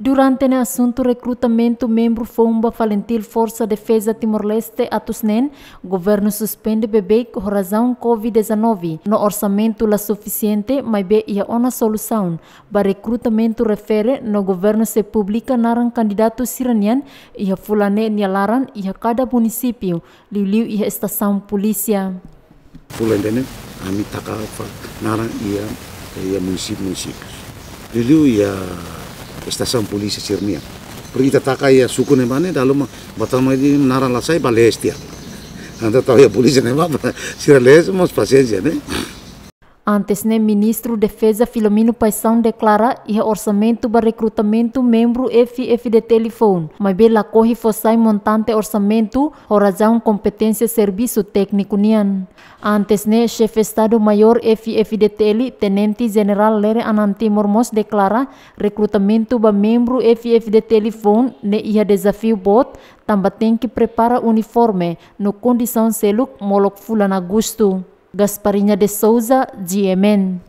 Durante o assunto recrutamento membro Fomba Falentil Força Defesa Timor-Leste Atusnen, governo suspende bebê com razão Covid-19. No orçamento lá suficiente, mas bem a uma solução. Para recrutamento refere, no governo se publica naran candidato siranian e a fulane nialaran e a cada município, liu-liu e a estação polícia. Fulane, a mitaka naran e a município-municípios. Liu-liu e a estação polícia Sirmia. Pergi tataka ya suku ne bane dalam batama di naran lasai balestia. Anda tahu ya polisi ne ba sira paciencia ne. Antes, o né, ministro de Defesa Filomeno Paixão declara o orçamento para recrutamento membro de telefone Mas bela corre fossai montante orçamento, horazão competência serviço técnico nian. Antes, o né, chefe Estado-Maior tele Tenente General Lere Ananti Mormos declara recrutamento para membro de telefone né, ia desafio bot, também tem que preparar uniforme no condição seluk molok a agosto. Gasparinha de Souza, GMN.